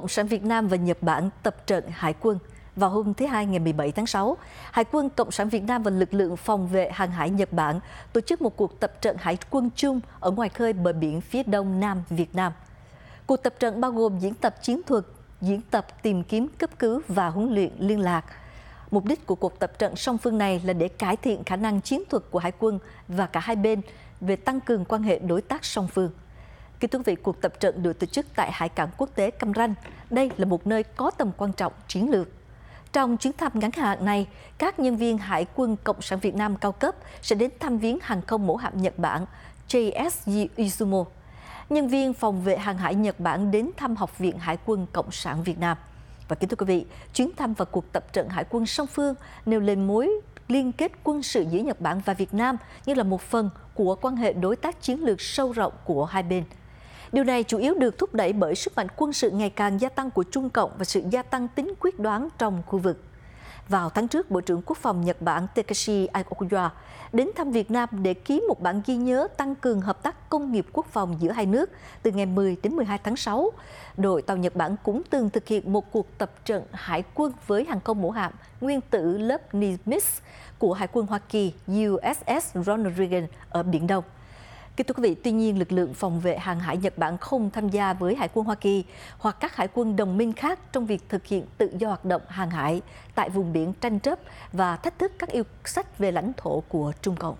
Cộng sản Việt Nam và Nhật Bản tập trận hải quân. Vào hôm thứ Hai ngày 17 tháng 6, Hải quân Cộng sản Việt Nam và lực lượng phòng vệ hàng hải Nhật Bản tổ chức một cuộc tập trận hải quân chung ở ngoài khơi bờ biển phía đông nam Việt Nam. Cuộc tập trận bao gồm diễn tập chiến thuật, diễn tập tìm kiếm cấp cứu và huấn luyện liên lạc. Mục đích của cuộc tập trận song phương này là để cải thiện khả năng chiến thuật của hải quân và cả hai bên về tăng cường quan hệ đối tác song phương. Kính thưa quý vị, cuộc tập trận được tổ chức tại Hải cảng quốc tế Cam Ranh. Đây là một nơi có tầm quan trọng chiến lược. Trong chuyến thăm ngắn hạn này, các nhân viên Hải quân Cộng sản Việt Nam cao cấp sẽ đến thăm viếng hàng không mẫu hạm Nhật Bản JSG Izumo. Nhân viên phòng vệ hàng hải Nhật Bản đến thăm Học viện Hải quân Cộng sản Việt Nam. Và kính thưa quý vị, chuyến thăm và cuộc tập trận hải quân song phương nêu lên mối liên kết quân sự giữa Nhật Bản và Việt Nam như là một phần của quan hệ đối tác chiến lược sâu rộng của hai bên – Điều này chủ yếu được thúc đẩy bởi sức mạnh quân sự ngày càng gia tăng của Trung Cộng và sự gia tăng tính quyết đoán trong khu vực. Vào tháng trước, Bộ trưởng Quốc phòng Nhật Bản Takashi Aokuya đến thăm Việt Nam để ký một bản ghi nhớ tăng cường hợp tác công nghiệp quốc phòng giữa hai nước từ ngày 10 đến 12 tháng 6. Đội tàu Nhật Bản cũng từng thực hiện một cuộc tập trận hải quân với hàng không mẫu hạm nguyên tử lớp Nimitz của Hải quân Hoa Kỳ USS Ronald Reagan ở Biển Đông. Kính thưa quý vị, tuy nhiên lực lượng phòng vệ hàng hải Nhật Bản không tham gia với Hải quân Hoa Kỳ hoặc các hải quân đồng minh khác trong việc thực hiện tự do hoạt động hàng hải tại vùng biển tranh chấp và thách thức các yêu sách về lãnh thổ của Trung Cộng.